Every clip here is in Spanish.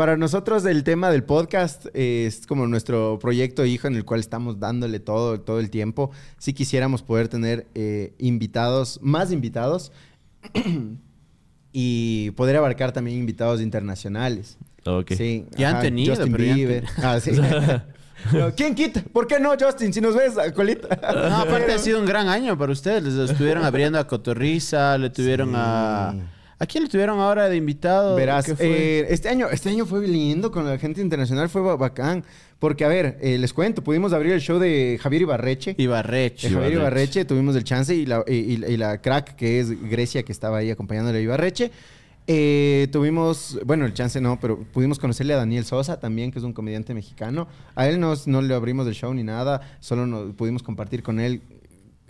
Para nosotros el tema del podcast eh, es como nuestro proyecto hijo en el cual estamos dándole todo, todo el tiempo. Si quisiéramos poder tener eh, invitados, más invitados, y poder abarcar también invitados internacionales. Okay. Sí, ya han tenido, Justin ah, ¿Quién quita? ¿Por qué no, Justin? Si nos ves, colita. No, aparte ha sido un gran año para ustedes. Les estuvieron abriendo a Cotorriza, le tuvieron a ¿A quién le tuvieron ahora de invitado? Verás, eh, este, año, este año fue lindo con la gente internacional, fue bacán. Porque, a ver, eh, les cuento, pudimos abrir el show de Javier Ibarreche. Ibarreche. De eh, Javier Ibarreche. tuvimos el chance y la, la, crack, que es Grecia, que estaba ahí acompañándole a Ibarreche. tuvimos, bueno, el chance no, pero pudimos conocerle a Daniel Sosa también, que es un comediante mexicano. A él nos, no le abrimos el show ni nada, solo nos pudimos compartir con él.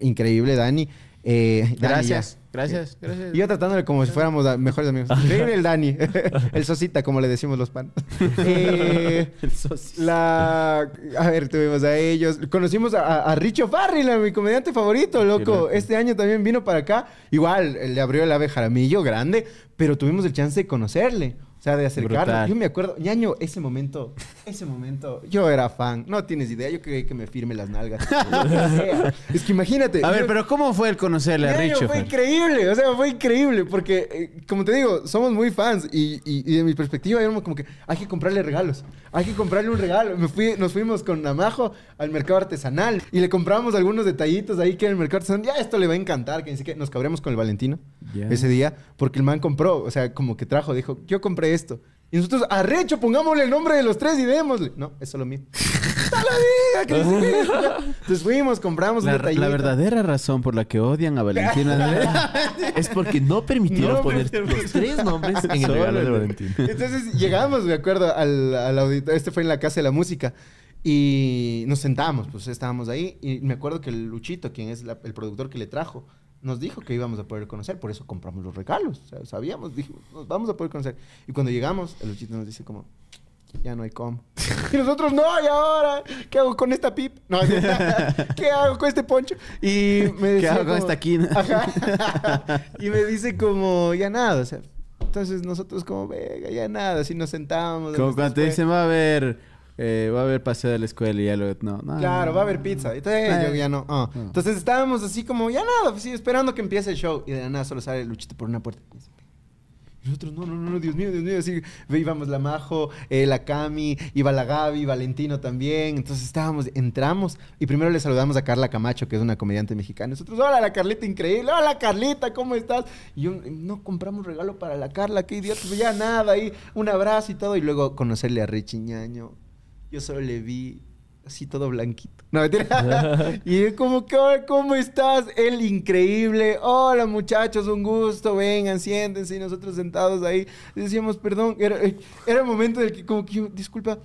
Increíble, Dani. Eh, gracias, gracias, gracias. Y yo tratándole como si fuéramos mejores amigos. Increíble el Dani, el Sosita, como le decimos los pan. Eh, el Sosita. La, a ver, tuvimos a ellos. Conocimos a, Richo Farrell, mi comediante favorito, loco. Este año también vino para acá. Igual, le abrió el ave Jaramillo, grande, pero tuvimos el chance de conocerle. O sea, de acercar Yo me acuerdo, ñaño, ese momento, ese momento, yo era fan. No tienes idea, yo quería que me firme las nalgas. es que imagínate. A ver, pero ¿cómo fue el conocerle a Richo? Fue increíble, o sea, fue increíble, porque, eh, como te digo, somos muy fans y, de mi perspectiva, éramos como que hay que comprarle regalos, hay que comprarle un regalo. Me fui, nos fuimos con Namajo al mercado artesanal y le compramos algunos detallitos ahí que en el mercado artesanal, ya esto le va a encantar, que ni nos cabremos con el Valentino ese día, porque el man compró, o sea, como que trajo, dijo, yo compré esto. Y nosotros, arrecho, pongámosle el nombre de los tres y démosle. No, eso es lo mío la vida! Entonces fuimos, compramos la, la verdadera razón por la que odian a Valentina es porque no permitieron poner los tres nombres en el regalo de Valentín. Entonces llegamos, me acuerdo, al, auditorio. Este fue en la Casa de la Música. Y nos sentamos, pues estábamos ahí. Y me acuerdo que el Luchito, quien es el productor que le trajo, nos dijo que íbamos a poder conocer, por eso compramos los regalos. sabíamos, dijimos, nos vamos a poder conocer. Y cuando llegamos, el Luchito nos dice como, ya no hay com y nosotros, no, ¿y ahora? ¿Qué hago con esta pip? No, ¿qué hago con este poncho? Y me ¿Qué hago con esta quina? y me dice como, ya nada, o sea, entonces nosotros como, venga, ya nada, así nos sentábamos. Como cuando te dicen, va a ver eh, va a haber paseo de la escuela y ya no. no claro, va a haber pizza. Eh, ah. Entonces, estábamos así como, ya nada, pues, sí, esperando que empiece el show. Y de nada solo sale Luchito por una puerta. Y nosotros, no, no, no, Dios mío, Dios mío. Así íbamos la Majo, eh, la Cami, iba la Gaby, Valentino también. Entonces estábamos, entramos y primero le saludamos a Carla Camacho, que es una comediante mexicana. Nosotros, hola, la Carlita, increíble. Hola, Carlita, ¿cómo estás? Y yo, no compramos regalo para la Carla, qué idiota. Pues, ya nada, ahí un abrazo y todo. Y luego conocerle a Richie yo solo le vi así todo blanquito. No, y como que, ¿cómo estás? El increíble. Hola, muchachos, un gusto. Vengan, siéntense. Y nosotros sentados ahí decíamos, perdón. Era, eh, era el momento del que, como que disculpa.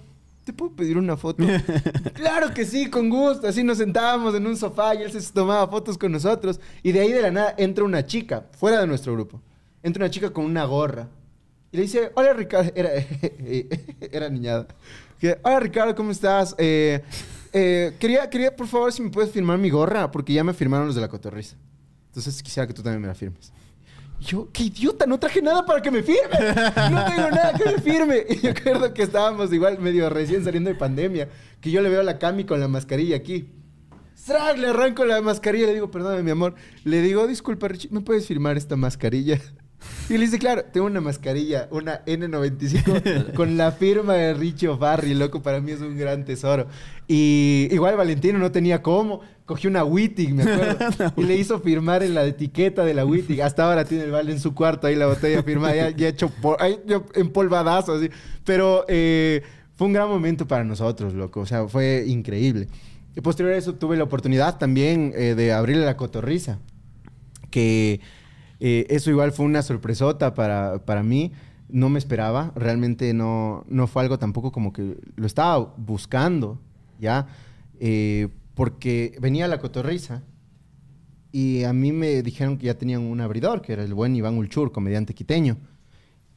¿Te puedo pedir una foto? claro que sí, con gusto. Así nos sentábamos en un sofá y él se tomaba fotos con nosotros. Y de ahí de la nada entra una chica, fuera de nuestro grupo. Entra una chica con una gorra. Y le dice, hola Ricardo, era, era niñada. hola Ricardo, ¿cómo estás? Eh, eh, quería, quería, por favor, si me puedes firmar mi gorra, porque ya me firmaron los de la cotorriza. Entonces quisiera que tú también me la firmes. yo, qué idiota, no traje nada para que me firme. No tengo nada que me firme. Y yo recuerdo que estábamos igual medio recién saliendo de pandemia, que yo le veo a la Cami con la mascarilla aquí. Le arranco la mascarilla y le digo, perdóname, mi amor. Le digo, disculpa, Richie, ¿me puedes firmar esta mascarilla? Y le dice, claro, tengo una mascarilla, una N95 con la firma de Richie Barry loco, para mí es un gran tesoro. Y igual Valentino no tenía cómo, cogió una Wittig, me acuerdo, y le hizo firmar en la etiqueta de la Wittig. Hasta ahora tiene el vale en su cuarto, ahí la botella firmada, ya, hecho por, ahí, empolvadazo, así. Pero eh, fue un gran momento para nosotros, loco, o sea, fue increíble. Y posterior a eso tuve la oportunidad también eh, de abrirle la cotorriza, que eh, eso igual fue una sorpresota para, para mí. No me esperaba, realmente no, no fue algo tampoco como que lo estaba buscando, ¿ya? Eh, porque venía la cotorriza y a mí me dijeron que ya tenían un abridor, que era el buen Iván Ulchur, comediante quiteño.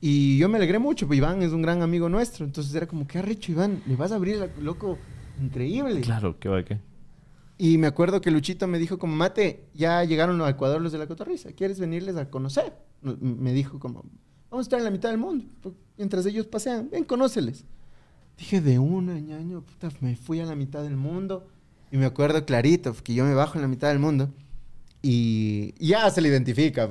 Y yo me alegré mucho, porque Iván es un gran amigo nuestro. Entonces era como, qué arrecho, ah, Iván, le vas a abrir, loco, increíble. Claro, qué va, qué. Y me acuerdo que Luchito me dijo como, mate, ya llegaron a Ecuador los de la cotorriza, ¿quieres venirles a conocer? Me dijo como, vamos a estar en la mitad del mundo, pues, mientras ellos pasean, ven, conóceles. Dije, de una, ñaño, puta, me fui a la mitad del mundo. Y me acuerdo clarito, que yo me bajo en la mitad del mundo. Y ya se le identifica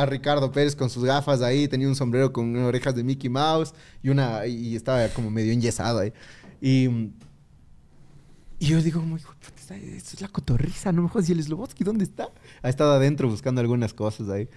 a, Ricardo Pérez con sus gafas ahí, tenía un sombrero con orejas de Mickey Mouse y una y estaba como medio enyesado ahí. Y y yo digo, esto es la cotorriza, no me jodas. ¿Y el Slobotsky dónde está? Ha estado adentro buscando algunas cosas ahí.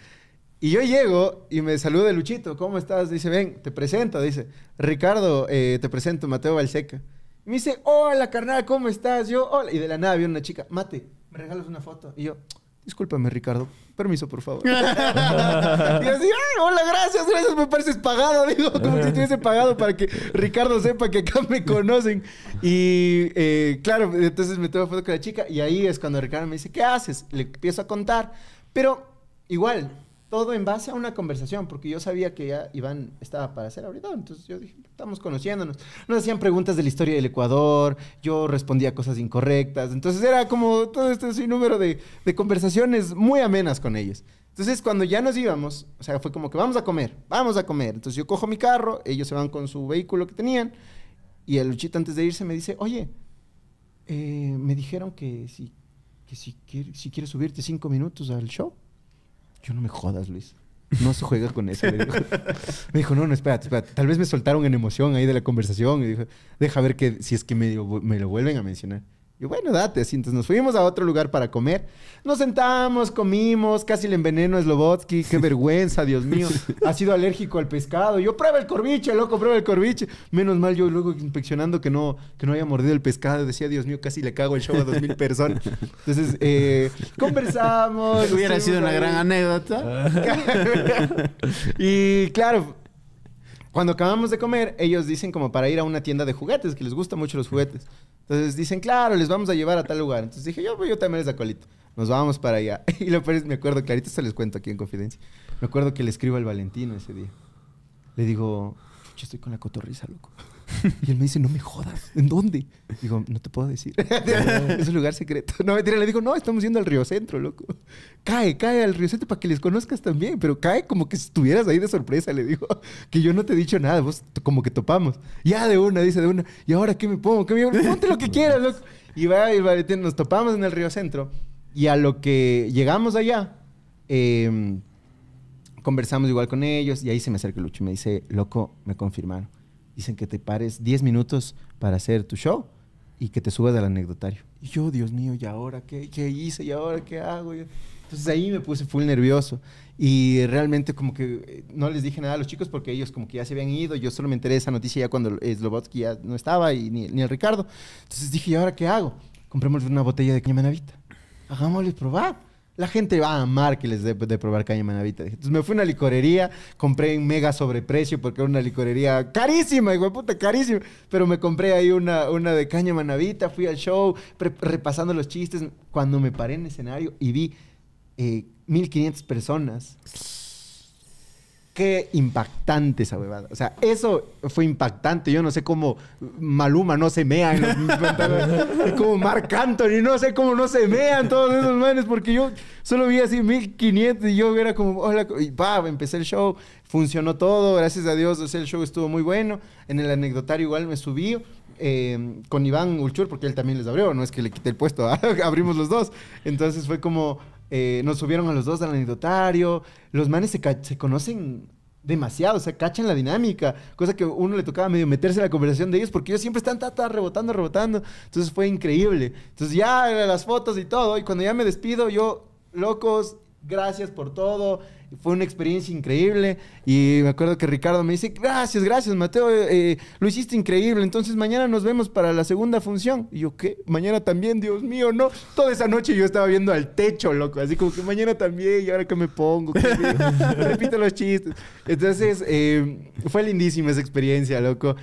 Y yo llego y me saluda Luchito, ¿cómo estás? Dice, ven, te presento. Dice, Ricardo, eh, te presento, Mateo Balseca. Y me dice, hola, carnal, ¿cómo estás? Yo, hola. Y de la nada vi una chica, mate, me regalas una foto. Y yo, Discúlpame, Ricardo. Permiso, por favor. y así, hola, gracias, gracias, me pareces pagado. Digo, como si estuviese pagado para que Ricardo sepa que acá me conocen. Y eh, claro, entonces me tomo foto con la chica y ahí es cuando Ricardo me dice, ¿qué haces? Le empiezo a contar. Pero igual, todo en base a una conversación, porque yo sabía que ya Iván estaba para hacer ahorita, entonces yo dije, estamos conociéndonos. Nos hacían preguntas de la historia del Ecuador, yo respondía cosas incorrectas, entonces era como todo este número de, de conversaciones muy amenas con ellos. Entonces cuando ya nos íbamos, o sea, fue como que vamos a comer, vamos a comer. Entonces yo cojo mi carro, ellos se van con su vehículo que tenían, y el Luchito antes de irse me dice, oye, eh, me dijeron que si, si quieres subirte cinco minutos al show yo no me jodas, Luis. No se juega con eso. me dijo, no, no, espérate, espérate. Tal vez me soltaron en emoción ahí de la conversación. Y dijo, deja ver que si es que me, me lo vuelven a mencionar. Y bueno, date. Así, entonces nos fuimos a otro lugar para comer. Nos sentamos, comimos, casi le enveneno a Slobotsky. Qué vergüenza, Dios mío. Ha sido alérgico al pescado. Yo, prueba el corviche, loco, prueba el corviche. Menos mal yo luego inspeccionando que no, que no haya mordido el pescado. Decía, Dios mío, casi le cago el show a dos mil personas. Entonces, eh, conversamos. Hubiera sido una gran anécdota. y claro, cuando acabamos de comer, ellos dicen como para ir a una tienda de juguetes, que les gustan mucho los juguetes. Entonces dicen, claro, les vamos a llevar a tal lugar. Entonces dije, yo, yo también les acolito. Nos vamos para allá. Y lo me acuerdo, clarito, se les cuento aquí en confidencia. Me acuerdo que le escribo al Valentino ese día. Le digo, yo estoy con la cotorriza, loco. Y él me dice, no me jodas, ¿en dónde? Digo, no te puedo decir. es un lugar secreto. No, le digo, no, estamos yendo al río centro, loco. Cae, cae al río centro para que les conozcas también, pero cae como que estuvieras ahí de sorpresa, le digo, que yo no te he dicho nada, vos como que topamos. Ya de una, dice de una, ¿y ahora qué me pongo? ¿Qué me Ponte lo que quieras, loco. Y va, y va, nos topamos en el río centro. Y a lo que llegamos allá, em, conversamos igual con ellos y ahí se me acerca Lucho y me dice, loco, me confirmaron dicen que te pares 10 minutos para hacer tu show y que te subas al anecdotario. Y yo, Dios mío, ¿y ahora qué, qué hice? ¿Y ahora qué hago? Entonces ahí me puse full nervioso y realmente como que eh, no les dije nada a los chicos porque ellos como que ya se habían ido, yo solo me enteré de esa noticia ya cuando Slobodsky eh, ya no estaba y ni, ni el Ricardo. Entonces dije, ¿y ahora qué hago? Comprémosle una botella de caña manavita. Hagámosle probar. La gente va a amar que les dé de, probar caña manavita. Entonces me fui a una licorería, compré en mega sobreprecio porque era una licorería carísima, hijo puta, carísima. Pero me compré ahí una, una de caña manavita, fui al show, repasando los chistes. Cuando me paré en escenario y vi 1500 eh, personas qué impactante esa huevada. O sea, eso fue impactante. Yo no sé cómo Maluma no se mea en como Marc Anthony, no sé cómo no se mean todos esos manes, porque yo solo vi así 1500 y yo era como, hola, y pa, empecé el show, funcionó todo, gracias a Dios, el show estuvo muy bueno. En el anecdotario igual me subí. Eh, con Iván Ulchur, porque él también les abrió, no es que le quite el puesto, abrimos los dos. Entonces fue como, eh, nos subieron a los dos al anidotario, los manes se, conocen demasiado, o sea, cachan la dinámica, cosa que a uno le tocaba medio meterse en la conversación de ellos porque ellos siempre están tata, rebotando, rebotando, entonces fue increíble. Entonces ya las fotos y todo, y cuando ya me despido, yo, locos, gracias por todo, fue una experiencia increíble y me acuerdo que Ricardo me dice, gracias, gracias Mateo, eh, eh, lo hiciste increíble, entonces mañana nos vemos para la segunda función. Y yo, ¿qué? Mañana también, Dios mío, no. Toda esa noche yo estaba viendo al techo, loco, así como que mañana también y ahora que me pongo, repito los chistes. Entonces, eh, fue lindísima esa experiencia, loco.